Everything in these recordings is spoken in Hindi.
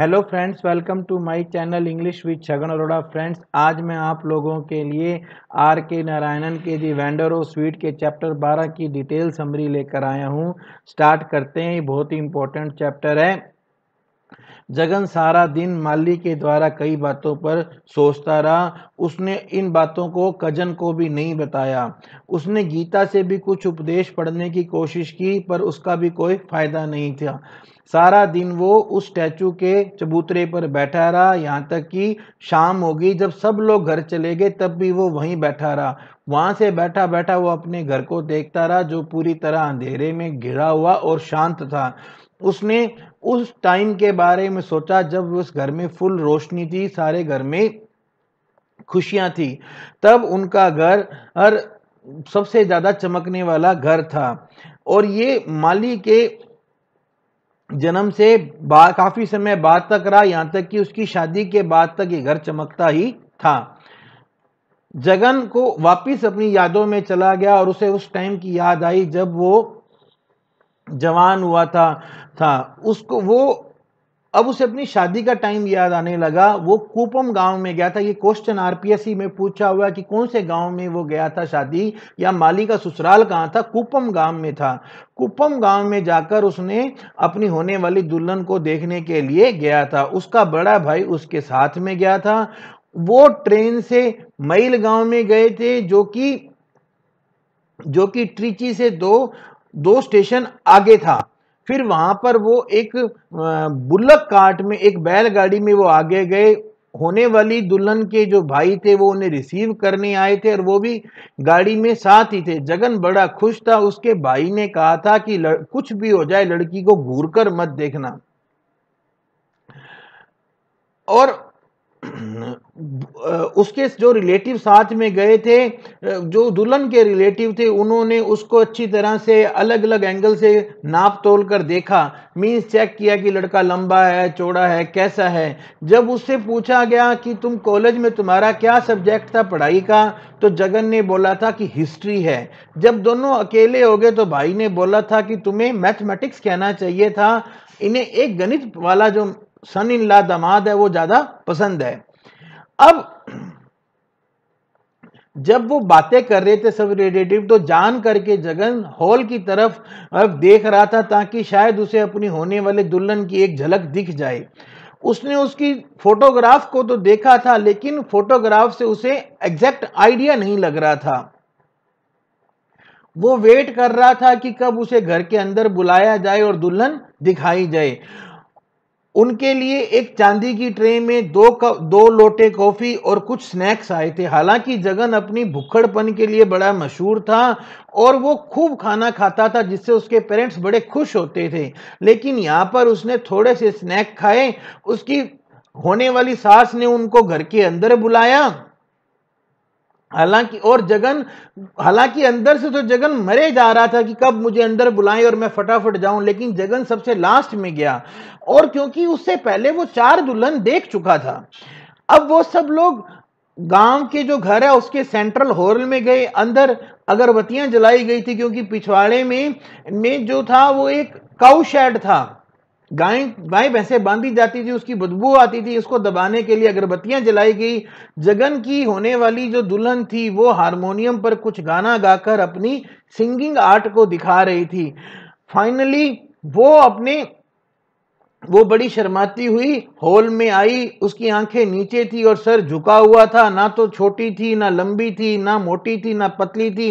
hello friends welcome to my channel English with Chhagan Arora friends आज मैं आप लोगों के लिए आर के नारायणन के दी वेंडर और स्वीट के चैप्टर 12 की डिटेल समरी लेकर आया हूं स्टार्ट करते हैं ये बहुत ही इंपॉर्टेंट चैप्टर है जगन सारा दिन माली के द्वारा कई बातों पर सोचता रहा उसने इन बातों को कजन को भी नहीं बताया उसने गीता से भी कुछ उपदेश पढ़ने की कोशिश की पर उसका भी कोई फायदा नहीं था सारा दिन वो उस स्टैचू के चबूतरे पर बैठा रहा यहाँ तक कि शाम हो गई जब सब लोग घर चले गए तब भी वो वहीं बैठा रहा वहाँ से बैठा बैठा वो अपने घर को देखता रहा जो पूरी तरह अंधेरे में घिरा हुआ और शांत था उसने उस टाइम के बारे में सोचा जब उस घर में फुल रोशनी थी सारे घर में खुशियां थी तब उनका घर हर सबसे ज़्यादा चमकने वाला घर था और ये माली के जन्म से काफ़ी समय बाद तक रहा यहाँ तक कि उसकी शादी के बाद तक ये घर चमकता ही था जगन को वापस अपनी यादों में चला गया और उसे उस टाइम की याद आई जब वो जवान हुआ था था उसको वो अब उसे अपनी शादी का टाइम याद आने लगा वो कुपम गांव में गया था ये क्वेश्चन आरपीएससी में पूछा हुआ कि कौन से गांव में वो गया था शादी या माली का ससुराल कहाँ था कुपम गांव में था कुपम गांव में जाकर उसने अपनी होने वाली दुल्हन को देखने के लिए गया था उसका बड़ा भाई उसके साथ में गया था वो ट्रेन से मईल गाँव में गए थे जो कि जो कि ट्रिची से दो दो स्टेशन आगे था फिर वहां पर वो एक बुल्लक काट में एक बैलगाड़ी में वो आगे गए होने वाली दुल्हन के जो भाई थे वो उन्हें रिसीव करने आए थे और वो भी गाड़ी में साथ ही थे जगन बड़ा खुश था उसके भाई ने कहा था कि कुछ भी हो जाए लड़की को घूर कर मत देखना और उसके जो रिलेटिव साथ में गए थे जो दुल्हन के रिलेटिव थे उन्होंने उसको अच्छी तरह से अलग अलग एंगल से नाप तोल कर देखा मीन्स चेक किया कि लड़का लंबा है चौड़ा है कैसा है जब उससे पूछा गया कि तुम कॉलेज में तुम्हारा क्या सब्जेक्ट था पढ़ाई का तो जगन ने बोला था कि हिस्ट्री है जब दोनों अकेले हो गए तो भाई ने बोला था कि तुम्हें मैथमेटिक्स कहना चाहिए था इन्हें एक गणित वाला जो सन इन ला दमाद है वो ज्यादा पसंद है अब जब वो बातें कर रहे थे सब रिलेटिव तो जान करके जगन हॉल की तरफ अब देख रहा था ताकि शायद उसे अपनी होने वाले दुल्हन की एक झलक दिख जाए उसने उसकी फोटोग्राफ को तो देखा था लेकिन फोटोग्राफ से उसे एग्जैक्ट आइडिया नहीं लग रहा था वो वेट कर रहा था कि कब उसे घर के अंदर बुलाया जाए और दुल्हन दिखाई जाए उनके लिए एक चांदी की ट्रे में दो कप दो लोटे कॉफ़ी और कुछ स्नैक्स आए थे हालांकि जगन अपनी भुक्खड़पन के लिए बड़ा मशहूर था और वो खूब खाना खाता था जिससे उसके पेरेंट्स बड़े खुश होते थे लेकिन यहाँ पर उसने थोड़े से स्नैक खाए उसकी होने वाली सास ने उनको घर के अंदर बुलाया हालांकि और जगन हालांकि अंदर से तो जगन मरे जा रहा था कि कब मुझे अंदर बुलाएं और मैं फटाफट जाऊं लेकिन जगन सबसे लास्ट में गया और क्योंकि उससे पहले वो चार दुल्हन देख चुका था अब वो सब लोग गांव के जो घर है उसके सेंट्रल हॉल में गए अंदर अगरबत्तियां जलाई गई थी क्योंकि पिछवाड़े में में जो था वो एक काउ शेड था गाय गाय भैंसे बांधी जाती थी उसकी बदबू आती थी उसको दबाने के लिए अगरबत्तियां जलाई गई जगन की होने वाली जो दुल्हन थी वो हारमोनियम पर कुछ गाना गाकर अपनी सिंगिंग आर्ट को दिखा रही थी फाइनली वो अपने वो बड़ी शर्माती हुई हॉल में आई उसकी आंखें नीचे थी और सर झुका हुआ था ना तो छोटी थी ना लंबी थी ना मोटी थी ना पतली थी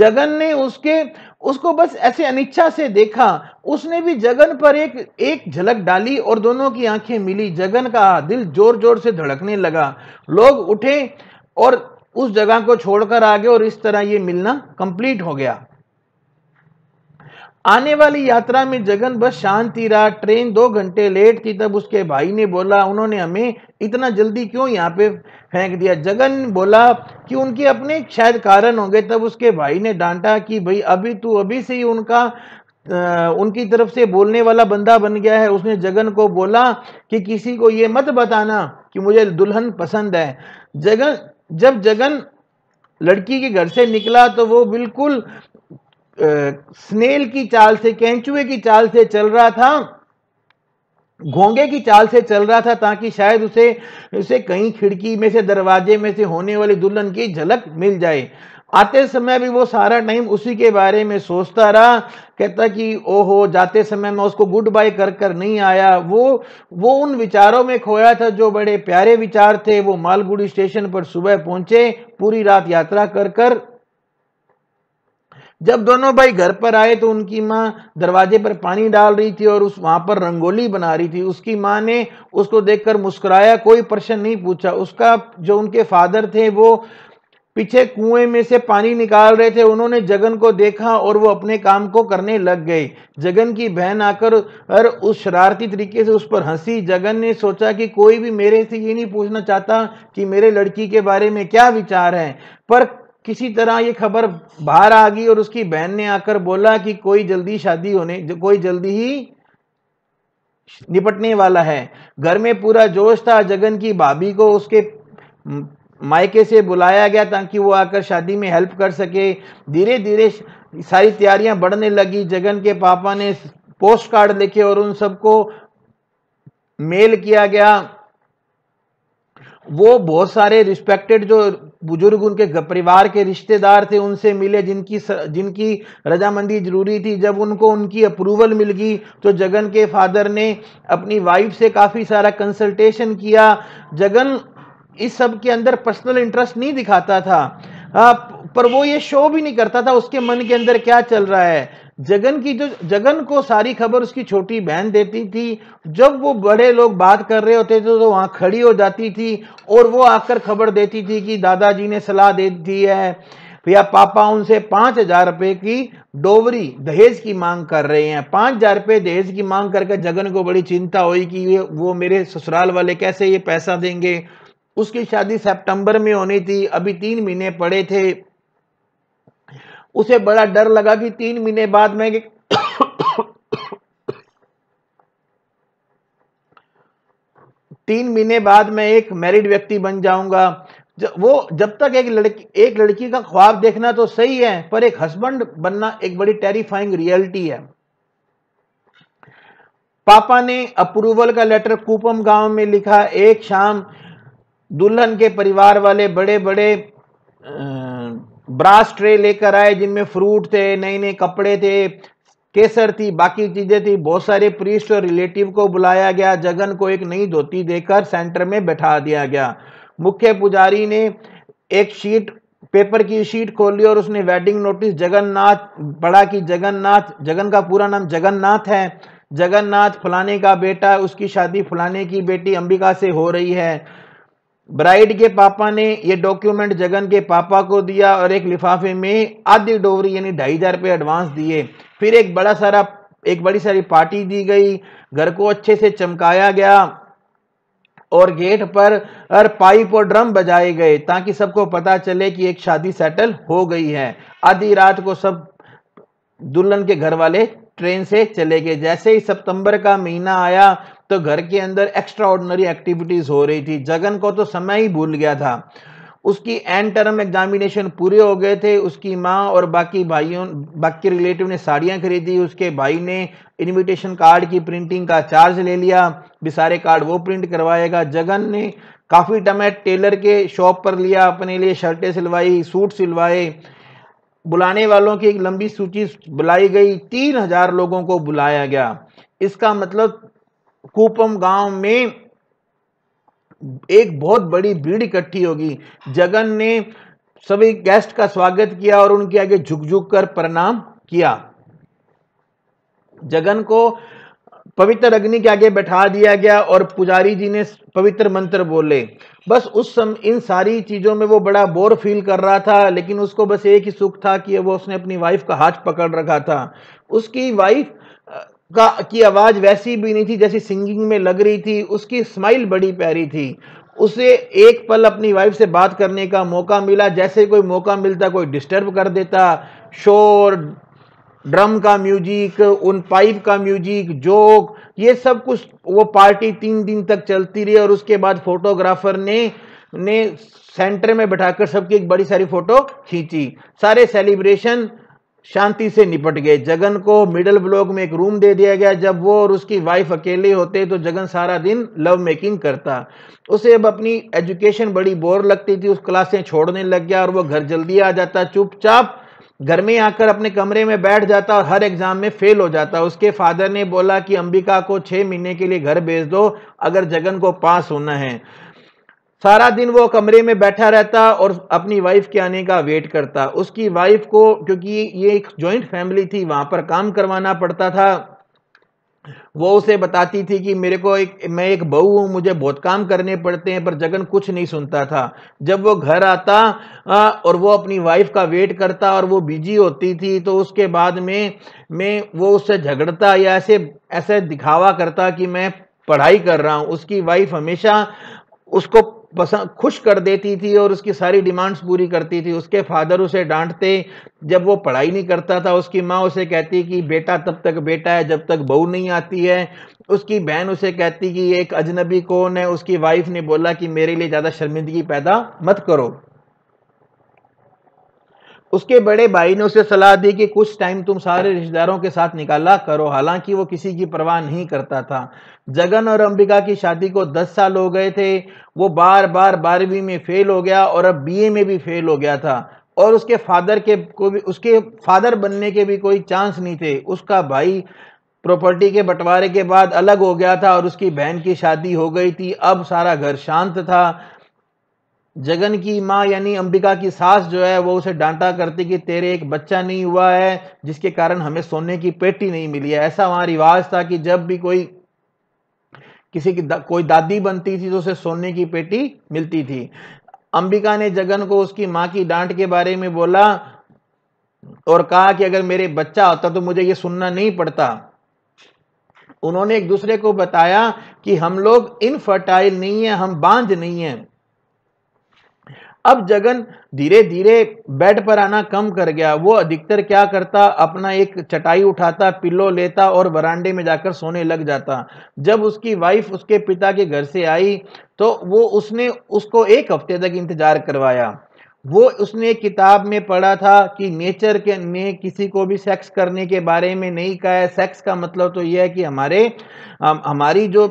जगन ने उसके उसको बस ऐसे अनिच्छा से देखा उसने भी जगन पर एक एक झलक डाली और दोनों की आंखें मिली जगन का दिल जोर जोर से धड़कने लगा लोग उठे और उस जगह को छोड़कर आ गए और इस तरह ये मिलना कंप्लीट हो गया आने वाली यात्रा में जगन बस शांति रहा ट्रेन दो घंटे लेट थी तब उसके भाई ने बोला उन्होंने हमें इतना जल्दी क्यों यहाँ पे फेंक दिया जगन बोला कि उनके अपने शायद कारण होंगे तब उसके भाई ने डांटा कि भाई अभी तू अभी से ही उनका आ, उनकी तरफ से बोलने वाला बंदा बन गया है उसने जगन को बोला कि किसी को ये मत बताना कि मुझे दुल्हन पसंद है जगन जब जगन लड़की के घर से निकला तो वो बिल्कुल स्नेल की चाल से कैंचुए की चाल से चल रहा था घोंगे की चाल से चल रहा था ताकि शायद उसे उसे कहीं खिड़की में से दरवाजे में से होने वाली दुल्हन की झलक मिल जाए आते समय भी वो सारा टाइम उसी के बारे में सोचता रहा कहता कि ओहो जाते समय मैं उसको गुड बाय कर कर नहीं आया वो वो उन विचारों में खोया था जो बड़े प्यारे विचार थे वो मालगुड़ी स्टेशन पर सुबह पहुंचे पूरी रात यात्रा कर कर जब दोनों भाई घर पर आए तो उनकी माँ दरवाजे पर पानी डाल रही थी और उस वहां पर रंगोली बना रही थी उसकी माँ ने उसको देखकर मुस्कुराया कोई प्रश्न नहीं पूछा उसका जो उनके फादर थे वो पीछे कुएं में से पानी निकाल रहे थे उन्होंने जगन को देखा और वो अपने काम को करने लग गए जगन की बहन आकर और उस शरारती तरीके से उस पर हंसी जगन ने सोचा कि कोई भी मेरे से ये नहीं पूछना चाहता कि मेरे लड़की के बारे में क्या विचार है पर किसी तरह ये खबर बाहर आ गई और उसकी बहन ने आकर बोला कि कोई जल्दी शादी होने कोई जल्दी ही निपटने वाला है घर में पूरा जोश था जगन की भाभी को उसके मायके से बुलाया गया ताकि वो आकर शादी में हेल्प कर सके धीरे धीरे सारी तैयारियां बढ़ने लगी जगन के पापा ने पोस्ट कार्ड लिखे और उन सबको मेल किया गया वो बहुत सारे रिस्पेक्टेड जो बुजुर्ग उनके परिवार के रिश्तेदार थे उनसे मिले जिनकी जिनकी रजामंदी जरूरी थी जब उनको उनकी अप्रूवल मिल गई तो जगन के फादर ने अपनी वाइफ से काफ़ी सारा कंसल्टेशन किया जगन इस सब के अंदर पर्सनल इंटरेस्ट नहीं दिखाता था आ, पर वो ये शो भी नहीं करता था उसके मन के अंदर क्या चल रहा है जगन की जो जगन को सारी खबर उसकी छोटी बहन देती थी जब वो बड़े लोग बात कर रहे होते थे तो वहाँ खड़ी हो जाती थी और वो आकर खबर देती थी कि दादाजी ने सलाह दे दी है या पापा उनसे पाँच हजार रुपये की डोवरी दहेज की मांग कर रहे हैं पाँच हजार रुपये दहेज की मांग करके जगन को बड़ी चिंता हुई कि ये वो मेरे ससुराल वाले कैसे ये पैसा देंगे उसकी शादी सितंबर में होनी थी अभी तीन महीने पड़े थे उसे बड़ा डर लगा कि तीन महीने बाद में तीन महीने बाद में एक मैरिड व्यक्ति बन जाऊंगा वो जब तक एक लड़की एक लड़की का ख्वाब देखना तो सही है पर एक हस्बैंड बनना एक बड़ी टेरिफाइंग रियलिटी है पापा ने अप्रूवल का लेटर कुपम गांव में लिखा एक शाम दुल्हन के परिवार वाले बड़े बड़े आ, ब्रास ट्रे लेकर आए जिनमें फ्रूट थे नए नए कपड़े थे केसर थी बाकी चीज़ें थी बहुत सारे प्रीस्ट और रिलेटिव को बुलाया गया जगन को एक नई धोती देकर सेंटर में बैठा दिया गया मुख्य पुजारी ने एक शीट पेपर की शीट खोली और उसने वेडिंग नोटिस जगन्नाथ पढ़ा कि जगन्नाथ जगन का पूरा नाम जगन्नाथ है जगन्नाथ फलाने का बेटा उसकी शादी फलाने की बेटी अंबिका से हो रही है ब्राइड के पापा ने ये डॉक्यूमेंट जगन के पापा को दिया और एक लिफाफे में आधी डोवरी यानी ढाई हजार रुपये एडवांस दिए फिर एक बड़ा सारा एक बड़ी सारी पार्टी दी गई घर को अच्छे से चमकाया गया और गेट पर और पाइप और ड्रम बजाए गए ताकि सबको पता चले कि एक शादी सेटल हो गई है आधी रात को सब दुल्हन के घर वाले ट्रेन से चले गए जैसे ही सितंबर का महीना आया तो घर के अंदर एक्स्ट्रा ऑर्डनरी एक्टिविटीज़ हो रही थी जगन को तो समय ही भूल गया था उसकी एंड टर्म एग्जामिनेशन पूरे हो गए थे उसकी माँ और बाकी भाइयों बाकी रिलेटिव ने साड़ियाँ खरीदी उसके भाई ने इनविटेशन कार्ड की प्रिंटिंग का चार्ज ले लिया भी सारे कार्ड वो प्रिंट करवाएगा जगन ने काफ़ी समय टेलर के शॉप पर लिया अपने लिए शर्टें सिलवाई सूट सिलवाए बुलाने वालों की एक लंबी सूची बुलाई गई तीन हजार लोगों को बुलाया गया इसका मतलब कूपम गांव में एक बहुत बड़ी भीड़ इकट्ठी होगी जगन ने सभी गेस्ट का स्वागत किया और उनके आगे झुक झुक कर प्रणाम किया जगन को पवित्र अग्नि के आगे बैठा दिया गया और पुजारी जी ने पवित्र मंत्र बोले बस उस सम इन सारी चीज़ों में वो बड़ा बोर फील कर रहा था लेकिन उसको बस एक ही सुख था कि वो उसने अपनी वाइफ का हाथ पकड़ रखा था उसकी वाइफ का की आवाज़ वैसी भी नहीं थी जैसी सिंगिंग में लग रही थी उसकी स्माइल बड़ी प्यारी थी उसे एक पल अपनी वाइफ से बात करने का मौका मिला जैसे कोई मौका मिलता कोई डिस्टर्ब कर देता शोर ड्रम का म्यूजिक उन पाइप का म्यूजिक जोक ये सब कुछ वो पार्टी तीन दिन तक चलती रही और उसके बाद फोटोग्राफर ने ने सेंटर में बैठाकर सबकी एक बड़ी सारी फोटो खींची सारे सेलिब्रेशन शांति से निपट गए जगन को मिडल ब्लॉक में एक रूम दे दिया गया जब वो और उसकी वाइफ अकेले होते तो जगन सारा दिन लव मेकिंग करता उसे अब अपनी एजुकेशन बड़ी बोर लगती थी उस क्लासें छोड़ने लग गया और वो घर जल्दी आ जाता चुपचाप घर में आकर अपने कमरे में बैठ जाता और हर एग्जाम में फेल हो जाता उसके फादर ने बोला कि अंबिका को छः महीने के लिए घर भेज दो अगर जगन को पास होना है सारा दिन वो कमरे में बैठा रहता और अपनी वाइफ के आने का वेट करता उसकी वाइफ को क्योंकि ये एक जॉइंट फैमिली थी वहां पर काम करवाना पड़ता था वो उसे बताती थी कि मेरे को एक मैं एक बहू हूँ मुझे बहुत काम करने पड़ते हैं पर जगन कुछ नहीं सुनता था जब वो घर आता आ, और वो अपनी वाइफ का वेट करता और वो बिजी होती थी तो उसके बाद में मैं वो उससे झगड़ता या ऐसे ऐसे दिखावा करता कि मैं पढ़ाई कर रहा हूँ उसकी वाइफ हमेशा उसको पसंद खुश कर देती थी और उसकी सारी डिमांड्स पूरी करती थी उसके फादर उसे डांटते जब वो पढ़ाई नहीं करता था उसकी माँ उसे कहती कि बेटा तब तक बेटा है जब तक बहू नहीं आती है उसकी बहन उसे कहती कि एक अजनबी कौन है उसकी वाइफ ने बोला कि मेरे लिए ज़्यादा शर्मिंदगी पैदा मत करो उसके बड़े भाई ने उसे सलाह दी कि कुछ टाइम तुम सारे रिश्तेदारों के साथ निकाला करो हालांकि वो किसी की परवाह नहीं करता था जगन और अंबिका की शादी को दस साल हो गए थे वो बार बार बारहवीं में फेल हो गया और अब बीए में भी फेल हो गया था और उसके फादर के को भी उसके फादर बनने के भी कोई चांस नहीं थे उसका भाई प्रॉपर्टी के बंटवारे के बाद अलग हो गया था और उसकी बहन की शादी हो गई थी अब सारा घर शांत था जगन की माँ यानी अंबिका की सास जो है वो उसे डांटा करती कि तेरे एक बच्चा नहीं हुआ है जिसके कारण हमें सोने की पेटी नहीं मिली है ऐसा वहाँ रिवाज था कि जब भी कोई किसी की दा, कोई दादी बनती थी तो उसे सोने की पेटी मिलती थी अंबिका ने जगन को उसकी माँ की डांट के बारे में बोला और कहा कि अगर मेरे बच्चा होता तो मुझे ये सुनना नहीं पड़ता उन्होंने एक दूसरे को बताया कि हम लोग इनफर्टाइल नहीं है हम बांझ नहीं है अब जगन धीरे धीरे बेड पर आना कम कर गया वो अधिकतर क्या करता अपना एक चटाई उठाता पिल्लो लेता और बरांडे में जाकर सोने लग जाता जब उसकी वाइफ उसके पिता के घर से आई तो वो उसने उसको एक हफ्ते तक इंतजार करवाया वो उसने किताब में पढ़ा था कि नेचर के ने किसी को भी सेक्स करने के बारे में नहीं कहा है सेक्स का मतलब तो यह है कि हमारे हमारी जो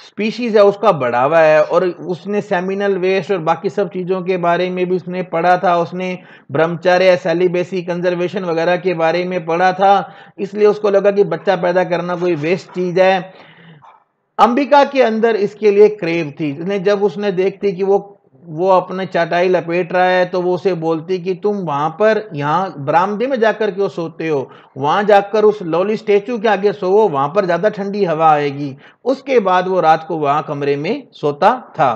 स्पीशीज है उसका बढ़ावा है और उसने सेमिनल वेस्ट और बाकी सब चीज़ों के बारे में भी उसने पढ़ा था उसने ब्रह्मचर्य सेलिबेसी कंजर्वेशन वगैरह के बारे में पढ़ा था इसलिए उसको लगा कि बच्चा पैदा करना कोई वेस्ट चीज़ है अंबिका के अंदर इसके लिए क्रेव थी जब उसने देखती कि वो वो अपने चटाई लपेट रहा है तो वो उसे बोलती कि तुम वहाँ पर यहाँ बरामदे में जाकर क्यों सोते हो वहाँ जाकर उस लोली स्टेचू के आगे सोवो वहाँ पर ज़्यादा ठंडी हवा आएगी उसके बाद वो रात को वहाँ कमरे में सोता था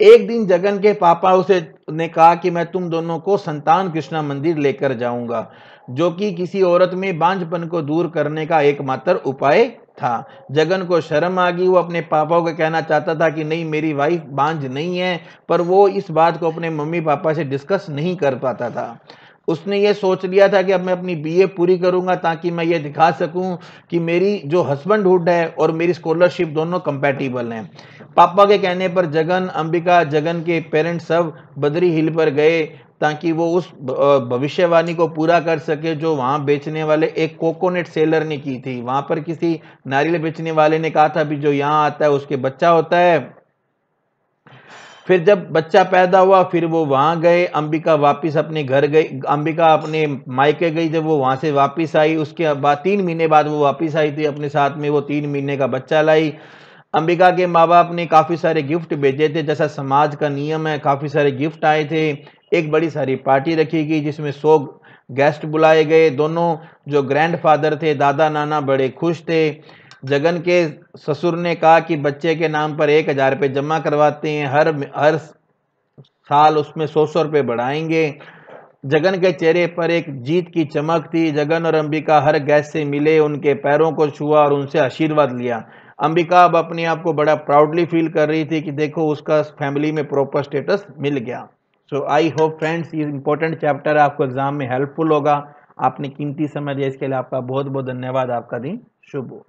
एक दिन जगन के पापा उसे ने कहा कि मैं तुम दोनों को संतान कृष्णा मंदिर लेकर जाऊंगा जो कि किसी औरत में बांझपन को दूर करने का एकमात्र उपाय था जगन को शर्म आ गई वो अपने पापा को कहना चाहता था कि नहीं मेरी वाइफ बांझ नहीं है पर वो इस बात को अपने मम्मी पापा से डिस्कस नहीं कर पाता था उसने ये सोच लिया था कि अब मैं अपनी बीए पूरी करूंगा ताकि मैं ये दिखा सकूं कि मेरी जो हुड है और मेरी स्कॉलरशिप दोनों कंपैटिबल हैं पापा के कहने पर जगन अंबिका जगन के पेरेंट्स सब बदरी हिल पर गए ताकि वो उस भविष्यवाणी को पूरा कर सके जो वहाँ बेचने वाले एक कोकोनट सेलर ने की थी वहाँ पर किसी नारियल बेचने वाले ने कहा था भी जो यहाँ आता है उसके बच्चा होता है फिर जब बच्चा पैदा हुआ फिर वो वहाँ गए अंबिका वापस अपने घर गई अंबिका अपने मायके गई जब वो वहाँ से वापस आई उसके बाद तीन महीने बाद वो वापस आई थी अपने साथ में वो तीन महीने का बच्चा लाई अंबिका के माँ बाप ने काफ़ी सारे गिफ्ट भेजे थे जैसा समाज का नियम है काफ़ी सारे गिफ्ट आए थे एक बड़ी सारी पार्टी रखी गई जिसमें सौ गेस्ट बुलाए गए दोनों जो ग्रैंडफादर थे दादा नाना बड़े खुश थे जगन के ससुर ने कहा कि बच्चे के नाम पर एक हज़ार रुपये जमा करवाते हैं हर हर साल उसमें सौ सौ रुपये बढ़ाएंगे जगन के चेहरे पर एक जीत की चमक थी जगन और अंबिका हर गैस से मिले उनके पैरों को छुआ और उनसे आशीर्वाद लिया अंबिका अब अपने आप को बड़ा प्राउडली फील कर रही थी कि देखो उसका फैमिली में प्रॉपर स्टेटस मिल गया सो आई होप फ्रेंड्स ये इंपॉर्टेंट चैप्टर आपको एग्जाम में हेल्पफुल होगा आपने कीमती समय दिया इसके लिए आपका बहुत बहुत धन्यवाद आपका दिन शुभ हो